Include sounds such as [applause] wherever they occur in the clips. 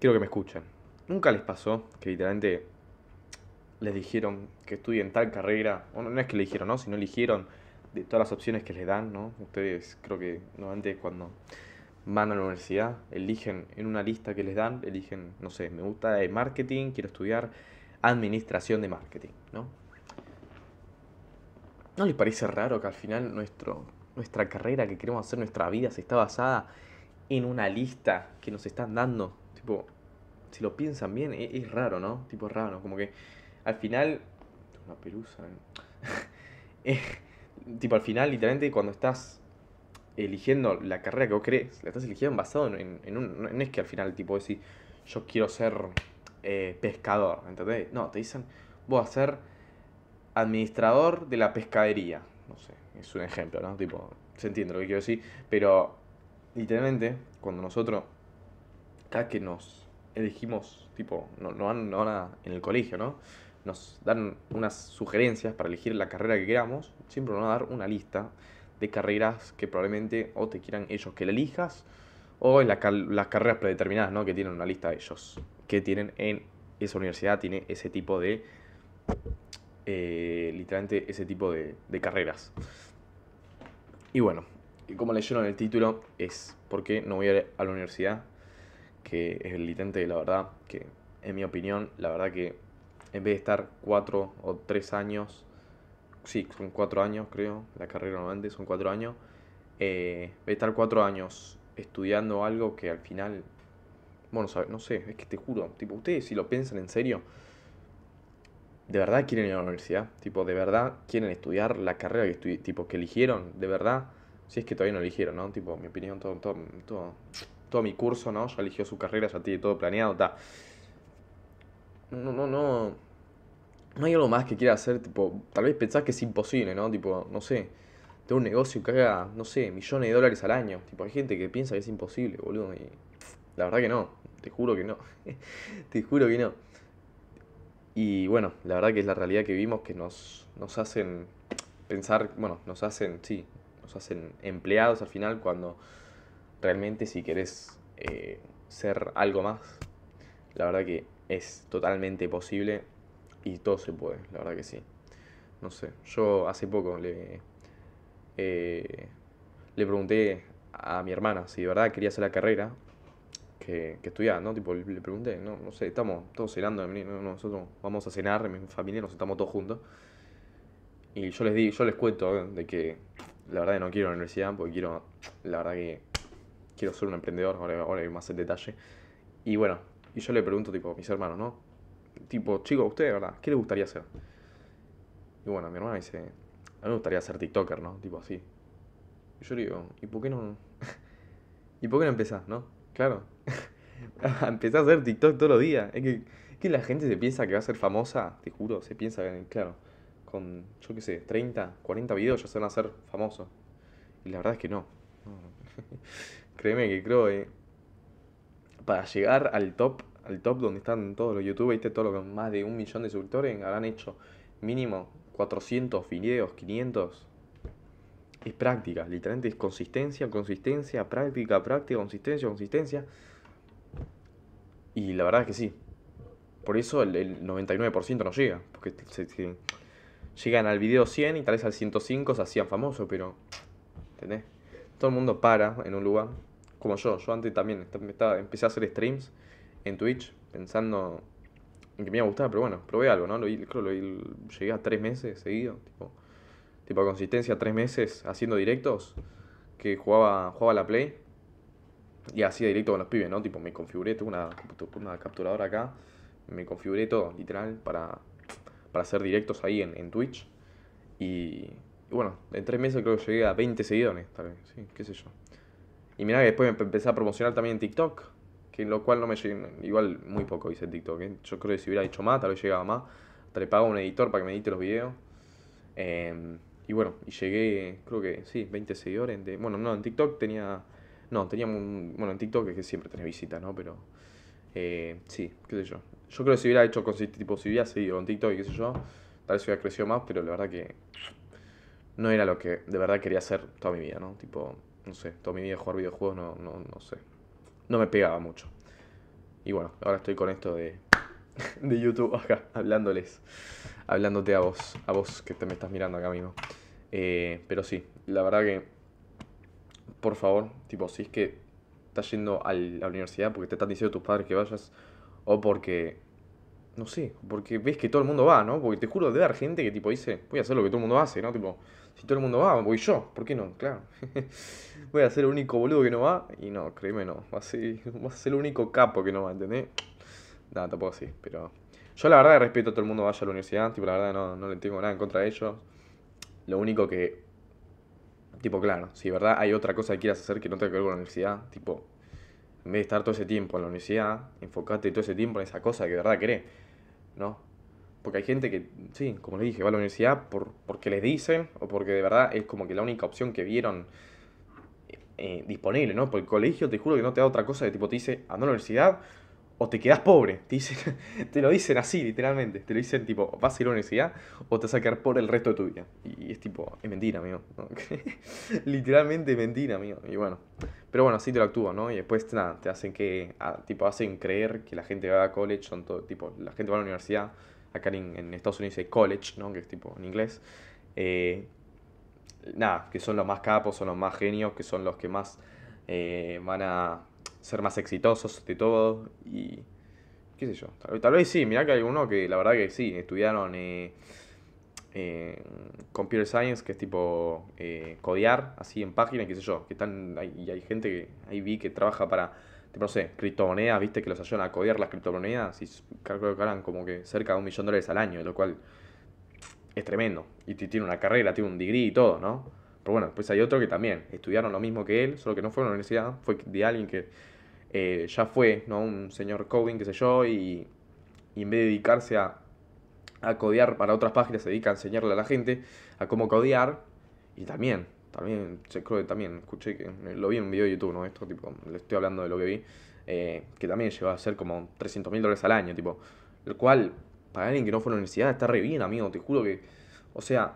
quiero que me escuchen. Nunca les pasó que literalmente les dijeron que estudien tal carrera, o no, es que le dijeron, ¿no? Sino eligieron de todas las opciones que les dan, ¿no? Ustedes creo que normalmente cuando van a la universidad, eligen en una lista que les dan, eligen, no sé, me gusta de marketing, quiero estudiar administración de marketing, ¿no? ¿No les parece raro que al final nuestro, nuestra carrera que queremos hacer, nuestra vida, se está basada en una lista que nos están dando Tipo, si lo piensan bien, e-, es, raro, ¿no? Tipo, raro. Como que al final. Una pelusa. ¿eh? [laughs] Eh, tipo, al final, literalmente, cuando estás eligiendo la carrera que vos crees la estás eligiendo basado en, un. No es que al final, tipo, decís, yo quiero ser eh, pescador, ¿entendés? No, te dicen, Voy a ser administrador de la pescadería. No sé, es un ejemplo, ¿no? Tipo, se entiende lo que quiero decir, pero literalmente, cuando nosotros cada que nos elegimos, tipo, no dan ahora en el colegio, ¿no? Nos dan unas sugerencias para elegir la carrera que queramos, siempre van a dar una lista de carreras que probablemente o te quieran ellos que la elijas, o las carreras predeterminadas, ¿no? Que tienen una lista de ellos, que tienen en esa universidad, tiene ese tipo de, eh, literalmente ese tipo de, carreras. Y bueno, como leyeron el título, es ¿Por qué no voy a, ir a la universidad que es el litente, la verdad, que en mi opinión, la verdad que en vez de estar cuatro o tres años, sí, son cuatro años creo, la carrera normalmente son cuatro años, eh, de estar cuatro años estudiando algo que al final, bueno, no sé, es que te juro, tipo, ustedes si lo piensan en serio, de verdad quieren ir a la universidad, tipo, de verdad quieren estudiar la carrera que, tipo, que eligieron, de verdad, si es que todavía no eligieron, ¿no? Tipo, mi opinión, todo, todo, todo todo mi curso, ¿no? Ya eligió su carrera, ya tiene todo planeado, está. No, no, no. No hay algo más que quiera hacer, tipo, tal vez pensás que es imposible, ¿no? Tipo, no sé, tengo un negocio que haga, no sé, millones de dólares al año. Tipo, hay gente que piensa que es imposible, boludo, y la verdad que no, te juro que no. [laughs] te juro que no. Y bueno, la verdad que es la realidad que vimos que nos, nos hacen pensar, bueno, nos hacen, sí, nos hacen empleados al final cuando realmente si querés eh, ser algo más, la verdad que es totalmente posible y todo se puede, la verdad que sí. No sé, yo hace poco le, eh, le pregunté a mi hermana si de verdad quería hacer la carrera que, que estudiaba, ¿no? Tipo, le pregunté, no, no sé, estamos todos cenando, nosotros vamos a cenar, mi familia, nos estamos todos juntos. Y yo les di, yo les cuento ¿eh? de que la verdad que no quiero la universidad porque quiero, la verdad que quiero ser un emprendedor, ahora, hay más el detalle. Y bueno, y yo le pregunto tipo a mis hermanos, ¿no? Tipo, chico, ¿usted, verdad? ¿Qué le gustaría hacer? Y bueno, mi hermana dice, a mí me gustaría ser TikToker, ¿no? Tipo así. Y yo le digo, ¿y por qué no? [laughs] ¿Y por qué no empezás, no? Claro. [laughs] empezás a hacer TikTok todos los días. Es que, que la gente se piensa que va a ser famosa, te juro, se piensa que, claro, con, yo qué sé, 30, 40 videos ya se van a hacer famosos. Y la verdad es que no. [laughs] Créeme que creo que eh, para llegar al top, al top donde están todos los youtubers, viste, todos los más de un millón de suscriptores, habrán hecho mínimo 400 videos, 500. Es práctica, literalmente es consistencia, consistencia, práctica, práctica, consistencia, consistencia. Y la verdad es que sí. Por eso el, 99% no llega. Porque llegan al video 100 y tal vez al 105 se hacían famosos, pero... ¿Entendés? Todo el mundo para en un lugar como yo, yo antes también estaba, empecé a hacer streams en Twitch pensando en que me iba a gustar, pero bueno, probé algo, ¿no? Lo, creo lo llegué a tres meses seguido, tipo, tipo a consistencia, tres meses haciendo directos, que jugaba, jugaba la Play y hacía directo con los pibes, ¿no? Tipo, me configuré, tengo una, una capturadora acá, me configuré todo, literal, para, para hacer directos ahí en, en Twitch y, y bueno, en tres meses creo que llegué a 20 seguidores, tal vez, sí, qué sé yo. Y mirá que después me empecé a promocionar también en TikTok, que lo cual no me llegué, igual muy poco hice en TikTok. ¿eh? Yo creo que si hubiera hecho más, tal vez llegaba más. Te un editor para que me edite los videos. Em, y bueno, y llegué, creo que sí, 20 seguidores. De, bueno, no, en TikTok tenía. No, tenía un. Bueno, en TikTok es que siempre tenés visitas, ¿no? Pero. Eh, sí, qué sé yo. Yo creo que si hubiera hecho tipo, si hubiera seguido con TikTok y qué sé yo, tal vez hubiera crecido más, pero la verdad que no era lo que de verdad quería hacer toda mi vida, ¿no? Tipo, no sé, toda mi vida jugar videojuegos no, no, sé. No me pegaba mucho. Y bueno, ahora estoy con esto de, [laughs] de YouTube acá, hablándoles, hablándote a vos, a vos que te me estás mirando acá mismo. Eh, pero sí, la verdad que, por favor, tipo, si es que estás yendo a la universidad porque te están diciendo tus padres que vayas o porque no sé, porque ves que todo el mundo va, ¿no? Porque te juro, debe haber gente que tipo dice, voy a hacer lo que todo el mundo hace, ¿no? Tipo, si todo el mundo va, voy yo, ¿por qué no? Claro. [laughs] voy a ser el único boludo que no va y no, créeme, no. Vas a ser, el único capo que no va, ¿entendés? Nada, no, tampoco así, pero... Yo la verdad respeto a todo el mundo vaya a la universidad, tipo, la verdad no, no le tengo nada en contra de ellos. Lo único que... Tipo, claro, si verdad hay otra cosa que quieras hacer que no tenga que ver con la universidad, tipo, en vez de estar todo ese tiempo en la universidad, enfocate todo ese tiempo en esa cosa que de verdad crees ¿no? Porque hay gente que, sí, como le dije, va a la universidad por, porque les dicen o porque de verdad es como que la única opción que vieron eh, disponible, ¿no? Porque el colegio te juro que no te da otra cosa de tipo, te dice, anda a la universidad o te quedas pobre. [laughs] Te, lo dicen así, literalmente. Te lo dicen tipo, vas a ir a la universidad o te vas a quedar pobre el resto de tu vida. Y es tipo, es mentira, amigo. [laughs] literalmente mentira, amigo. Y bueno. Pero bueno, así te lo actúan, ¿no? Y después nada, te hacen que, ah, tipo, hacen creer que la gente va a college, son todo, tipo, la gente va a la universidad. Acá en, Estados Unidos hay college, ¿no? Que es tipo en inglés. Eh, nada, que son los más capos, son los más genios, que son los que más eh, van a ser más exitosos de todo y qué sé yo. Tal, vez sí, mirá que hay uno que la verdad que sí, estudiaron eh, eh, Computer Science, que es tipo codiar eh, codear así en páginas, qué sé yo, que están, hay, hay gente que ahí vi que trabaja para, no sé, criptomonedas, viste, que los ayudan a codear las criptomonedas y calculan como que cerca de un millón de dólares al año, lo cual es tremendo. Y tiene una carrera, tiene un degree y todo, ¿no? Pero bueno, pues hay otro que también estudiaron lo mismo que él, solo que no fue a una universidad, fue de alguien que eh, ya fue, ¿no? Un señor Coding, qué sé yo, y, en vez de dedicarse a, codear para otras páginas, se dedica a enseñarle a la gente a cómo codear. Y también, también, se creo que también, escuché que lo vi en un video de YouTube, ¿no? Esto, tipo, le estoy hablando de lo que vi, eh, que también lleva a ser como 300 mil dólares al año, tipo, el cual, para alguien que no fue a la universidad, está re bien, amigo, te juro que, o sea,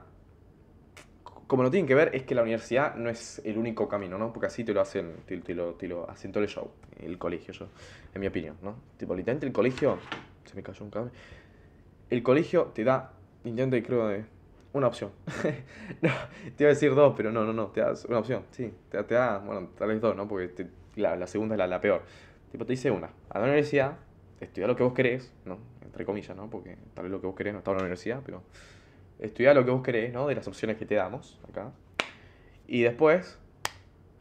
como lo tienen que ver, es que la universidad no es el único camino, ¿no? Porque así te lo hacen, te, lo, te lo hacen todo el show, el colegio, yo, en mi opinión, ¿no? Tipo, literalmente el colegio, se me cayó un cable, el colegio te da, intento y creo, de una opción. [laughs] no, te iba a decir dos, pero no, no, no, te da una opción, sí, te, da, bueno, tal vez dos, ¿no? Porque la, segunda es la, la, peor. Tipo, te dice una, a la universidad, estudia lo que vos querés, ¿no? Entre comillas, ¿no? Porque tal vez lo que vos querés no está en la universidad, pero estudia lo que vos querés, ¿no? De las opciones que te damos acá. Y después,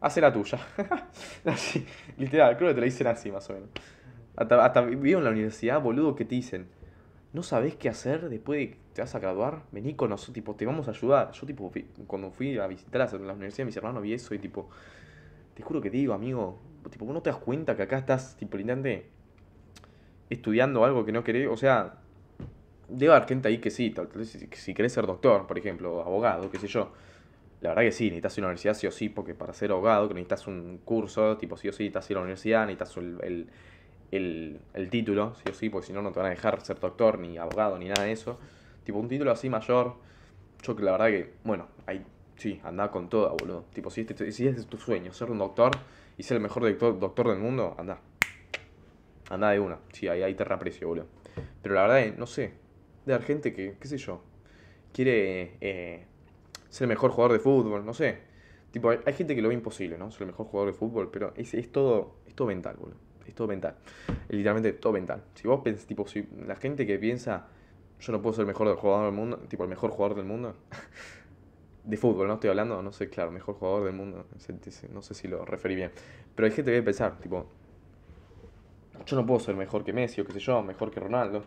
hace la tuya. [laughs] así, literal, creo que te la dicen así más o menos. Hasta, hasta en la universidad, boludo, que te dicen, no sabés qué hacer después de que te vas a graduar, vení con nosotros, tipo, te vamos a ayudar. Yo, tipo, cuando fui a visitar a la universidad, mis hermanos vi eso y, tipo, te juro que digo, amigo, tipo, vos no te das cuenta que acá estás, tipo, literalmente. estudiando algo que no querés, o sea, debe haber gente ahí que sí, tal si, si querés ser doctor, por ejemplo, abogado, qué sé yo. La verdad que sí, necesitas la universidad sí o sí, porque para ser abogado que necesitas un curso, tipo sí o sí, necesitas ir a la universidad, necesitas el, título, sí o sí, porque si no, no te van a dejar ser doctor, ni abogado, ni nada de eso. Tipo, un título así mayor, yo que la verdad que, bueno, ahí sí, anda con todo, boludo. Tipo, si, este, si este es tu sueño, ser un doctor y ser el mejor doctor, del mundo, anda. Anda de una, sí, ahí, ahí te reaprecio, boludo. Pero la verdad es, no sé, de la gente que, qué sé yo, quiere eh, ser el mejor jugador de fútbol, no sé. Tipo, hay, gente que lo ve imposible, ¿no? Ser el mejor jugador de fútbol, pero es, es todo, es todo mental, boludo. Es todo mental. Es literalmente todo mental. Si vos pensás, tipo, si la gente que piensa, yo no puedo ser el mejor jugador del mundo, tipo, el mejor jugador del mundo, [laughs] de fútbol, ¿no? Estoy hablando, no sé, claro, mejor jugador del mundo, no sé si lo referí bien. Pero hay gente que debe pensar, tipo, yo no puedo ser mejor que Messi o qué sé yo, mejor que Ronaldo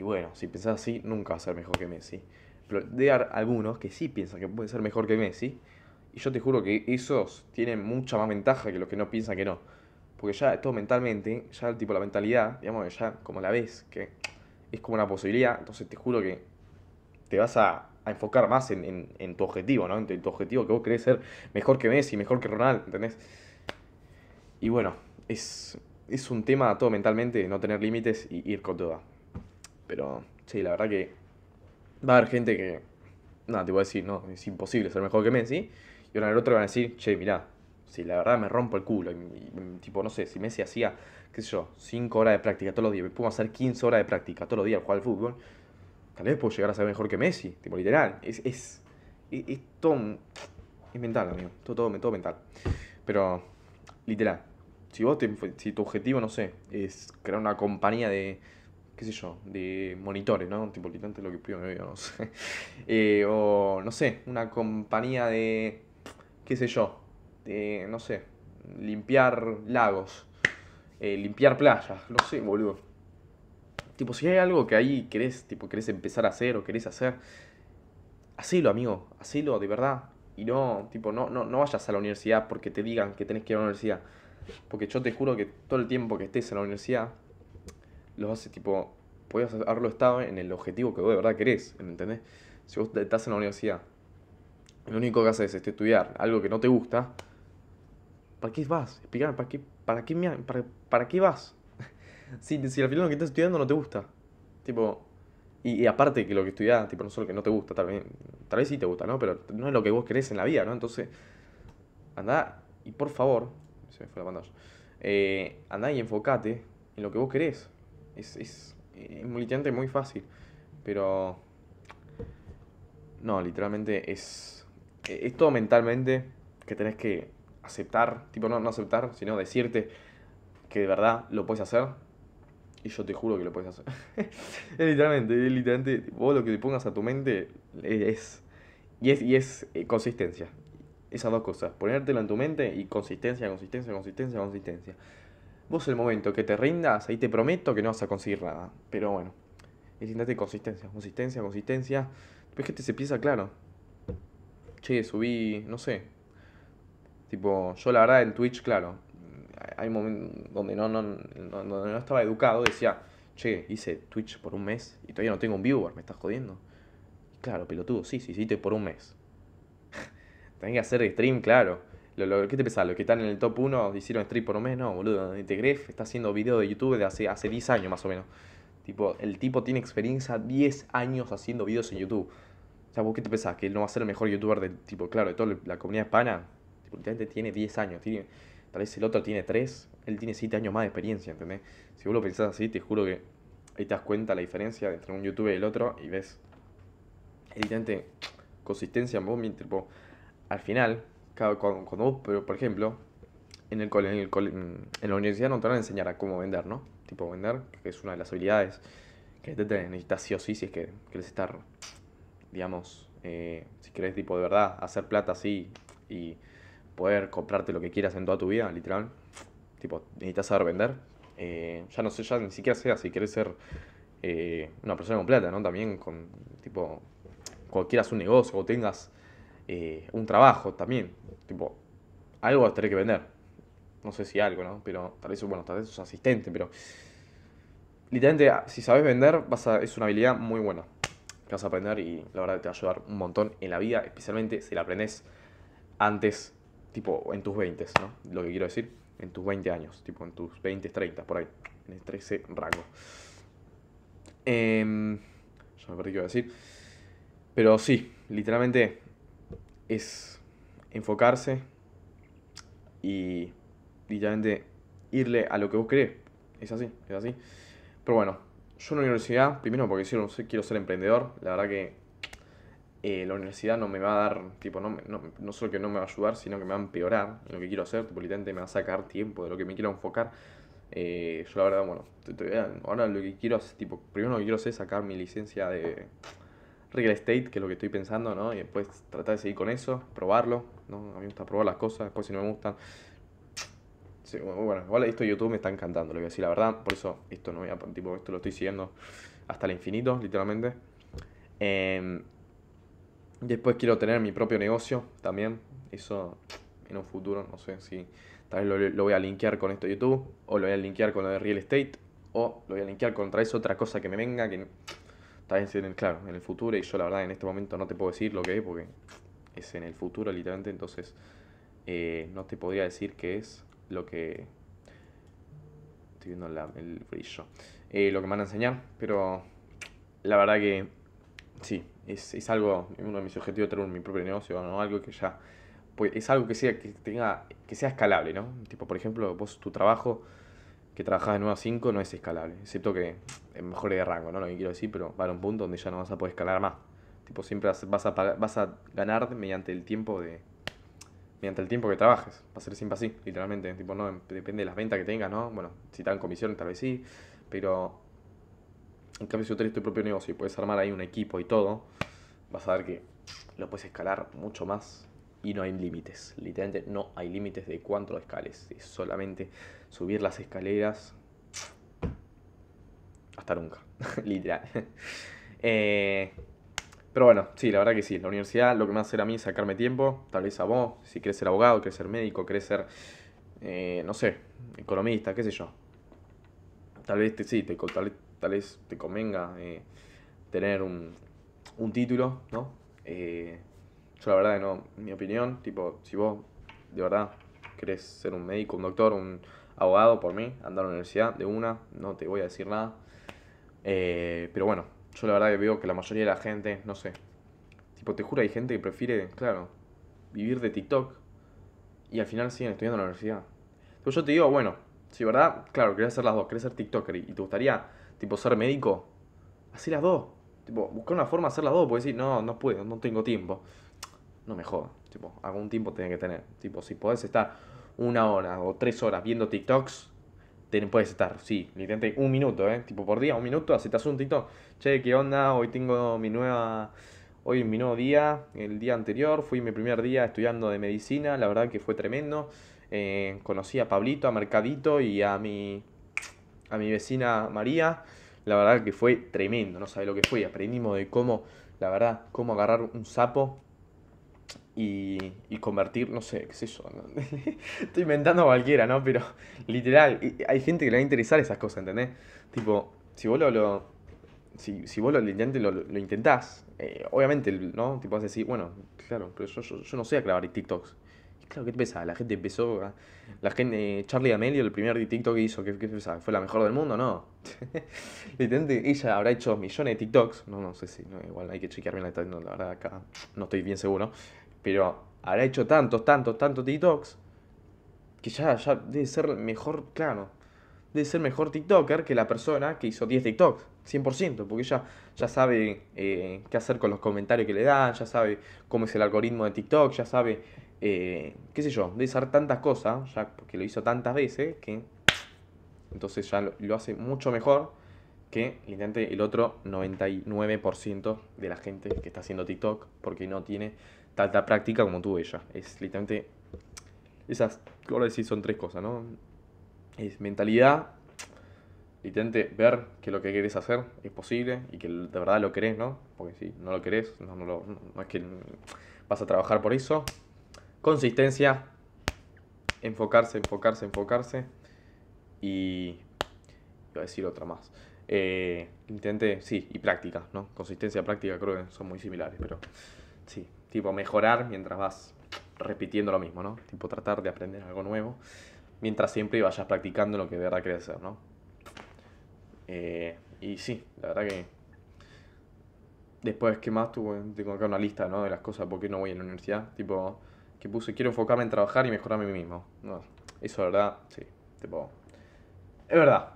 y bueno, si pensás así, nunca va a ser mejor que Messi. Pero de algunos que sí piensan que puede ser mejor que Messi. Y yo te juro que esos tienen mucha más ventaja que los que no piensan que no. Porque ya todo mentalmente, ya el tipo la mentalidad, digamos, ya como la ves, que es como una posibilidad, entonces te juro que te vas a, enfocar más en, tu objetivo, ¿no? En tu, objetivo que vos querés ser mejor que Messi, mejor que Ronald ¿entendés? Y bueno, es, es un tema todo mentalmente, no tener límites y ir con toda. Pero sí, la verdad que va a haber gente que, nada, te voy a decir, no, es imposible ser mejor que Messi. Y ahora el otro van a decir, che, mirá, si la verdad me rompo el culo. Mm, tipo, no sé, si Messi hacía, qué sé yo, 5 horas de práctica todos los días, me puedo hacer 15 horas de práctica todos los días al jugar al fútbol, tal vez puedo llegar a ser mejor que Messi, tipo, literal. Es, es, es, todo, es mental, amigo, todo, todo, mental. Pero, literal, si vos, si tu objetivo, no sé, es crear una compañía de qué sé yo, de monitores, ¿no? Tipo, literalmente lo que pido me no sé. [laughs] Eh, o, no sé, una compañía de, qué sé yo, de, no sé, limpiar lagos, eh, limpiar playas, no sé, boludo. Tipo, si hay algo que ahí querés, tipo, querés empezar a hacer o querés hacer, hacelo, amigo, hacelo, de verdad. Y no, tipo, no, no, no vayas a la universidad porque te digan que tenés que ir a la universidad. Porque yo te juro que todo el tiempo que estés en la universidad, los hace tipo, podías haberlo estado en el objetivo que vos de verdad querés, ¿entendés? Si vos estás en la universidad, lo único que haces es estudiar algo que no te gusta, ¿para qué vas? Explícame, ¿para qué, para qué, para, qué vas? [laughs] si, al final lo que estás estudiando no te gusta, tipo, y, aparte que lo que estudiás, tipo, no solo que no te gusta, tal vez, tal vez sí te gusta, ¿no? Pero no es lo que vos querés en la vida, ¿no? Entonces, anda y por favor, se me fue la pantalla, eh, andá y enfócate en lo que vos querés es, es, es eh, muy fácil, pero no, literalmente es, e, es todo mentalmente que tenés que aceptar, tipo no, no aceptar, sino decirte que de verdad lo puedes hacer y yo te juro que lo puedes hacer. [laughs] es literalmente, literalmente, vos lo que te pongas a tu mente e, es, y es, y es eh, consistencia. Esas dos cosas, ponértelo en tu mente y consistencia, consistencia, consistencia, consistencia. Vos el momento que te rindas, ahí te prometo que no vas a conseguir nada. Pero bueno, necesitas consistencia, consistencia, consistencia. Después que te se empieza claro. Che, subí, no sé. Tipo, yo la verdad en Twitch, claro, hay momentos donde no, no, no estaba educado, decía, che, hice Twitch por un mes y todavía no tengo un viewer, me estás jodiendo. Y claro, pelotudo, sí, sí, hiciste por un mes. [laughs] tenía que hacer stream, claro. Lo, ¿Qué te pensás? ¿Los que están en el top 1 hicieron stream por un mes? No, boludo. Integref está haciendo videos de YouTube de hace, hace 10 años más o menos. Tipo, el tipo tiene experiencia 10 años haciendo videos en YouTube. O sea, ¿vos qué te pensás? ¿Que él no va a ser el mejor youtuber del tipo? Claro, de toda la comunidad hispana, tiene 10 años. Tiene, tal vez el otro tiene 3, él tiene 7 años más de experiencia, ¿entendés? Si vos lo pensás así, te juro que ahí te das cuenta la diferencia entre un youtuber y el otro y ves, evidentemente, consistencia en vos, tipo, al final, con cuando, pero por ejemplo, en, el en, la universidad no te van a enseñar a cómo vender, ¿no? Tipo, vender, que es una de las habilidades que necesitas sí o sí si es que quieres estar, digamos, eh, si querés, tipo, de verdad, hacer plata así y poder comprarte lo que quieras en toda tu vida, literal. Tipo, necesitas saber vender. Eh, ya no sé, ya ni siquiera sea si quieres ser eh, una persona con plata, ¿no? También con, tipo, cuando quieras un negocio o tengas eh, un trabajo también. Tipo, algo vas a tener que vender. No sé si algo, ¿no? Pero tal vez, bueno, tal vez sos asistente, pero... Literalmente, ah, si sabes vender, es una habilidad muy buena que vas a aprender y la verdad te va a ayudar un montón en la vida, especialmente si la aprendes antes, tipo en tus 20, ¿no? Lo que quiero decir, en tus 20 años, tipo en tus 20, 30, por ahí, en el 13 rango. Eh, ya me perdí que iba a decir. Pero sí, literalmente es enfocarse y literalmente irle a lo que vos querés. Es así, es así. Pero bueno, yo en la universidad, primero porque quiero ser emprendedor, la verdad que eh, la universidad no me va a dar, tipo, no, no, solo que no me va a ayudar, sino que me va a empeorar en lo que quiero hacer, tipo, literalmente me va a sacar tiempo de lo que me quiero enfocar. Eh, yo la verdad, bueno, ahora lo que quiero tipo, primero lo que quiero hacer es sacar mi licencia de real estate, que es lo que estoy pensando, ¿no? Y después tratar de seguir con eso, probarlo, ¿no? A mí me gusta probar las cosas, después si no me gustan... bueno, igual esto de YouTube me está encantando, lo voy a decir la verdad, por eso esto no voy a... Tipo, esto lo estoy siguiendo hasta el infinito, literalmente. Em, después quiero tener mi propio negocio también, eso en un futuro, no sé si tal vez lo, voy a linkear con esto de YouTube, o lo voy a linkear con lo de real estate, o lo voy a linkear contra eso, otra cosa que me venga, que está en el, claro, en el futuro y yo la verdad en este momento no te puedo decir lo que es porque es en el futuro literalmente, entonces eh, no te podría decir qué es lo que... Estoy viendo el brillo. Eh, lo que me van a enseñar, pero la verdad que sí, es, es algo, uno de mis objetivos es tener mi propio negocio, ¿no? Algo que ya... Pues es algo que sea, que tenga, que sea escalable, ¿no? Tipo, por ejemplo, vos tu trabajo que trabajas de 9 a 5 no es escalable, excepto que mejor de rango, ¿no? Lo que quiero decir, pero va a un punto donde ya no vas a poder escalar más. Tipo, siempre vas a, vas a ganar mediante el tiempo de mediante el tiempo que trabajes. Va a ser siempre así, literalmente. Tipo, no depende de las ventas que tengas, ¿no? Bueno, si te dan comisión, tal vez sí, pero en cambio, si tú tienes tu propio negocio y puedes armar ahí un equipo y todo, vas a ver que lo puedes escalar mucho más y no hay límites. Literalmente no hay límites de cuánto escales. Es solamente subir las escaleras hasta nunca. [laughs] Literal. Eh, pero bueno, sí, la verdad que sí. La universidad lo que me va a hacer a mí es sacarme tiempo. Tal vez a vos, si querés ser abogado, querés ser médico, querés ser, eh, no sé, economista, qué sé yo. Tal vez te, sí, te, tal, vez te convenga eh, tener un, un título, ¿no? Yo la verdad que no, mi opinión, tipo, si vos de verdad querés ser un médico, un doctor, un abogado por mí, andar a la universidad de una, no te voy a decir nada. Eh, pero bueno, yo la verdad que veo que la mayoría de la gente, no sé, tipo, te juro, hay gente que prefiere, claro, vivir de TikTok y al final siguen estudiando en la universidad. Entonces yo te digo, bueno, si verdad, claro, querés hacer las dos, querés ser TikToker y, te gustaría, tipo, ser médico, así las dos. Tipo, buscar una forma de hacer las dos, porque decir, no, no puedo, no tengo tiempo no me joda Tipo, algún tiempo tiene que tener. Tipo, si podés estar una hora o tres horas viendo TikToks, puedes estar, sí, literalmente un minuto, ¿eh? Tipo, por día, un minuto, aceptas un TikTok. Che, ¿qué onda? Hoy tengo mi nueva... Hoy mi nuevo día, el día anterior, fui mi primer día estudiando de medicina, la verdad que fue tremendo. Eh, conocí a Pablito, a Mercadito y a mi, a mi vecina María. La verdad que fue tremendo, no sabe lo que fue. Aprendimos de cómo, la verdad, cómo agarrar un sapo y, y convertir, no sé, qué sé yo, [laughs] estoy inventando cualquiera, ¿no? Pero literal, hay gente que le va a interesar esas cosas, ¿entendés? Tipo, si vos lo, si, si, vos lo, intentás, eh, obviamente, ¿no? Tipo vas a decir, bueno, claro, pero yo, yo, no sé a TikToks. claro, ¿qué te La gente empezó. la gente. Eh, Charlie Amelio, el primer TikTok que hizo, ¿qué, qué pesa? ¿Fue la mejor del mundo? No. [laughs] Literalmente, ella habrá hecho millones de TikToks. No, no sé si. igual hay que chequear bien la, la verdad, acá no estoy bien seguro. Pero habrá hecho tantos, tantos, tantos TikToks que ya, ya debe ser mejor, claro, debe ser mejor TikToker que la persona que hizo 10 TikToks, 100%, porque ella ya sabe eh, qué hacer con los comentarios que le dan, ya sabe cómo es el algoritmo de TikTok, ya sabe, eh, qué sé yo, debe saber tantas cosas, ya porque lo hizo tantas veces que entonces ya lo, hace mucho mejor que intente el otro 99% de la gente que está haciendo TikTok porque no tiene alta práctica como tuvo ella. Es literalmente. Esas, ahora decir, son tres cosas, ¿no? Es mentalidad, literalmente ver que lo que querés hacer es posible y que de verdad lo querés, ¿no? Porque si no lo querés, no, es que vas a trabajar por eso. Consistencia, enfocarse, enfocarse, enfocarse. Y. voy a decir otra más. Eh, intente, sí, y práctica, ¿no? Consistencia, práctica, creo que son muy similares, pero sí, tipo mejorar mientras vas repitiendo lo mismo, ¿no? Tipo tratar de aprender algo nuevo, mientras siempre vayas practicando lo que de verdad quieres hacer, ¿no? Eh, y sí, la verdad que después que más tuve, tengo acá una lista ¿no? de las cosas por qué no voy a la universidad, tipo que puse quiero enfocarme en trabajar y mejorarme a mí mismo. No, eso la verdad, sí, tipo es verdad.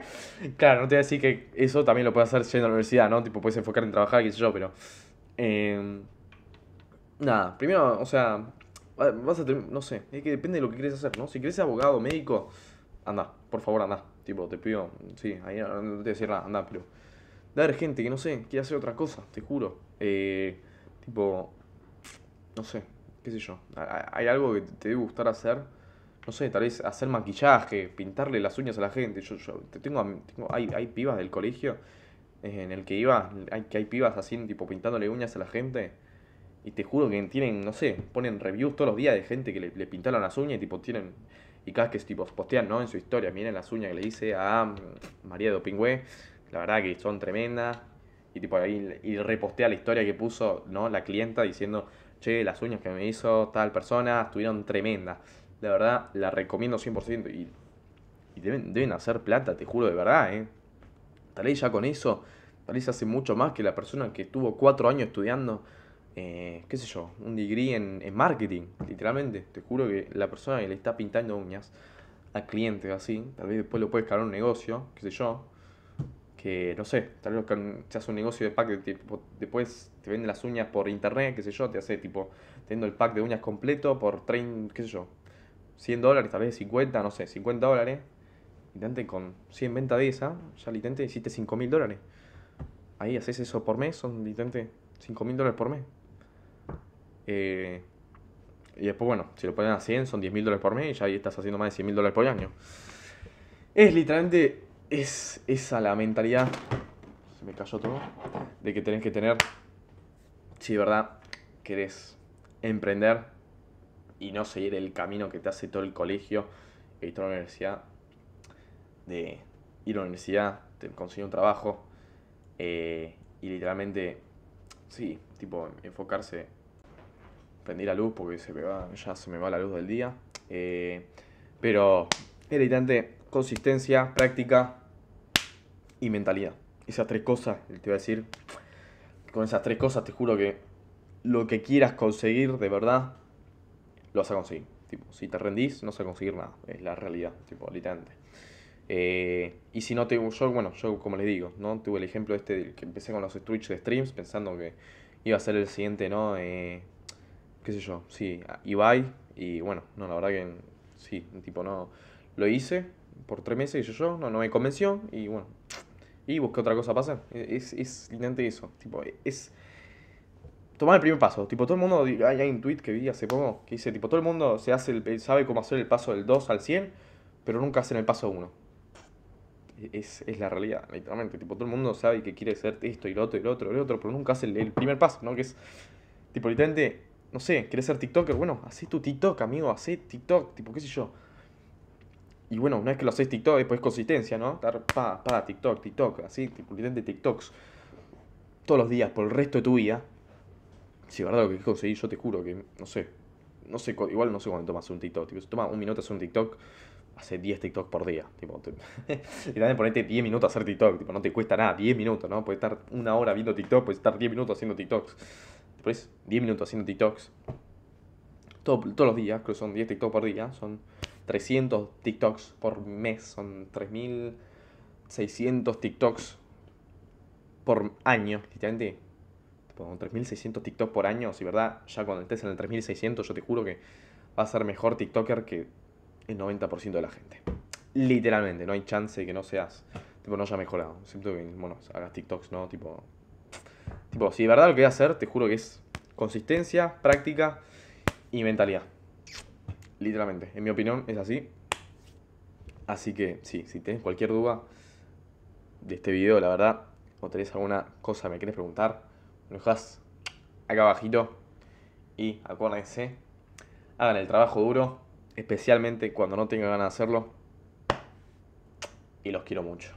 [laughs] claro, no te voy a decir que eso también lo puedes hacer yendo a la universidad, ¿no? Tipo, puedes enfocar en trabajar, qué sé yo, pero. Eh, nada, primero, o sea, vas a tener, no sé, es que depende de lo que quieres hacer, ¿no? Si quieres ser abogado, médico, anda, por favor, anda. Tipo, te pido, sí, ahí no te voy a decir nada, anda, pero. De gente que no sé, quiere hacer otra cosa, te juro. Eh, tipo, no sé, qué sé yo. Hay algo que te debe gustar hacer. No sé, tal vez hacer maquillaje, pintarle las uñas a la gente. Yo, yo tengo, tengo hay, hay pibas del colegio en el que iba, hay, que hay pibas así, tipo, pintándole uñas a la gente y te juro que tienen, no sé, ponen reviews todos los días de gente que le, pintaron las uñas y tipo tienen. Y cada vez que tipo, postean, ¿no? En su historia, miren las uñas que le dice a María de Opingüe. La verdad que son tremendas. Y tipo ahí y repostea la historia que puso, ¿no? La clienta diciendo, che, las uñas que me hizo tal persona estuvieron tremendas. La verdad, la recomiendo 100%. Y, y deben, deben hacer plata, te juro de verdad, ¿eh? Tal vez ya con eso, tal vez hace mucho más que la persona que estuvo cuatro años estudiando eh, qué sé yo, un degree en, marketing, literalmente. Te juro que la persona que le está pintando uñas al cliente así, tal vez después lo puedes crear un negocio, qué sé yo, que no sé, tal vez se hace un negocio de pack, tipo, después te venden las uñas por internet, qué sé yo, te hace tipo, teniendo el pack de uñas completo por 30, qué sé yo, 100 dólares, tal vez 50, no sé, 50 dólares. Intente con 100 ventas de esa, ya literalmente hiciste 5 mil dólares. Ahí haces eso por mes, son literalmente 5 mil dólares por mes. Eh, y después, bueno, si lo ponen a 100 son 10 mil dólares por mes y ya ahí estás haciendo más de 100 mil dólares por año. Es literalmente es esa la mentalidad. Se me cayó todo. De que tenés que tener. Si de verdad querés emprender y no seguir el camino que te hace todo el colegio y toda la universidad. De ir a la universidad, te conseguir un trabajo. Eh, y literalmente. Sí, tipo, enfocarse prendí la luz porque se me ya se me va la luz del día. Eh, pero era consistencia, práctica y mentalidad. Esas tres cosas, te iba a decir, con esas tres cosas te juro que lo que quieras conseguir de verdad, lo vas a conseguir. si te rendís, no vas a conseguir nada. Es la realidad, tipo, literalmente. Eh, y si no te yo, bueno, yo como les digo, ¿no? Tuve el ejemplo este que empecé con los Twitch de streams pensando que iba a ser el siguiente, ¿no? Eh, qué sé yo, sí, Ibai, y bueno, no, la verdad que sí, tipo no, lo hice por tres meses y yo, yo no, no me convenció y bueno, y busqué otra cosa para hacer. E, es, es eso, tipo, es tomar el primer paso, tipo, todo el mundo, hay, un tweet que vi hace poco que dice, tipo, todo el mundo se hace el, sabe cómo hacer el paso del 2 al 100, pero nunca hacen el paso 1. E, es, es, la realidad, literalmente. Tipo, todo el mundo sabe que quiere ser esto y lo otro y lo otro y lo otro, pero nunca hace el, primer paso, ¿no? Que es, tipo, literalmente no sé, quieres ser TikToker, bueno, hacé tu TikTok, amigo, hacé TikTok, tipo, qué sé yo. Y bueno, una vez que lo haces TikTok, después consistencia, ¿no? Estar, pa, pa, TikTok, TikTok, así, tipo, de TikToks. Todos los días, por el resto de tu vida. Si sí, verdad lo que conseguir, yo te juro que, no sé, no sé, igual no sé cuándo tomas un TikTok. si tomas un minuto hacer un TikTok, hace 10 tiktoks por día. Tipo, [laughs] y también ponerte 10 minutos a hacer TikTok. Tipo, no te cuesta nada, 10 minutos, ¿no? Puedes estar una hora viendo TikTok, puedes estar 10 minutos haciendo TikToks. Pues 10 minutos haciendo TikToks. Todo, todos los días, creo que son 10 TikToks por día. Son 300 TikToks por mes. Son 3.600 TikToks por año. Literalmente, 3.600 TikToks por año. Si verdad, ya cuando estés en el 3.600, yo te juro que vas a ser mejor TikToker que el 90% de la gente. Literalmente, no hay chance de que no seas, tipo, no haya mejorado. Siento que, bueno, hagas TikToks, ¿no? Tipo, si de verdad lo que voy a hacer, te juro que es consistencia, práctica y mentalidad. Literalmente, en mi opinión es así. Así que sí, si tenés cualquier duda de este video, la verdad, o tenés alguna cosa que me quieres preguntar, lo dejás acá abajito. Y acuérdense, hagan el trabajo duro, especialmente cuando no tengan ganas de hacerlo. Y los quiero mucho.